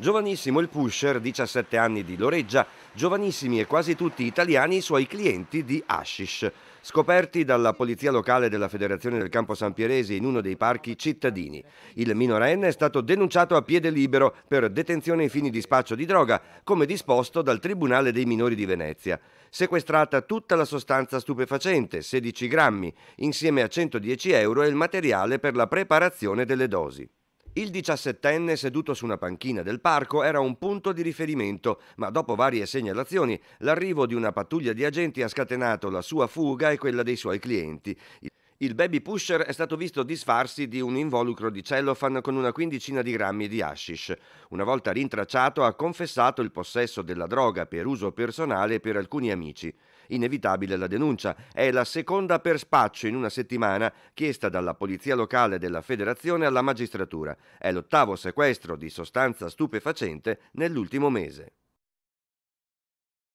Giovanissimo il pusher, 17 anni di Loreggia, giovanissimi e quasi tutti italiani i suoi clienti di hashish, scoperti dalla polizia locale della Federazione del Campo San Pierese in uno dei parchi cittadini. Il minorenne è stato denunciato a piede libero per detenzione ai fini di spaccio di droga, come disposto dal Tribunale dei minori di Venezia. Sequestrata tutta la sostanza stupefacente, 16 grammi, insieme a 110 euro e il materiale per la preparazione delle dosi. Il 17enne seduto su una panchina del parco era un punto di riferimento, ma dopo varie segnalazioni l'arrivo di una pattuglia di agenti ha scatenato la sua fuga e quella dei suoi clienti. Il baby pusher è stato visto disfarsi di un involucro di cellophane con una quindicina di grammi di hashish. Una volta rintracciato ha confessato il possesso della droga per uso personale per alcuni amici. Inevitabile la denuncia, è la seconda per spaccio in una settimana chiesta dalla polizia locale della federazione alla magistratura. È l'ottavo sequestro di sostanza stupefacente nell'ultimo mese.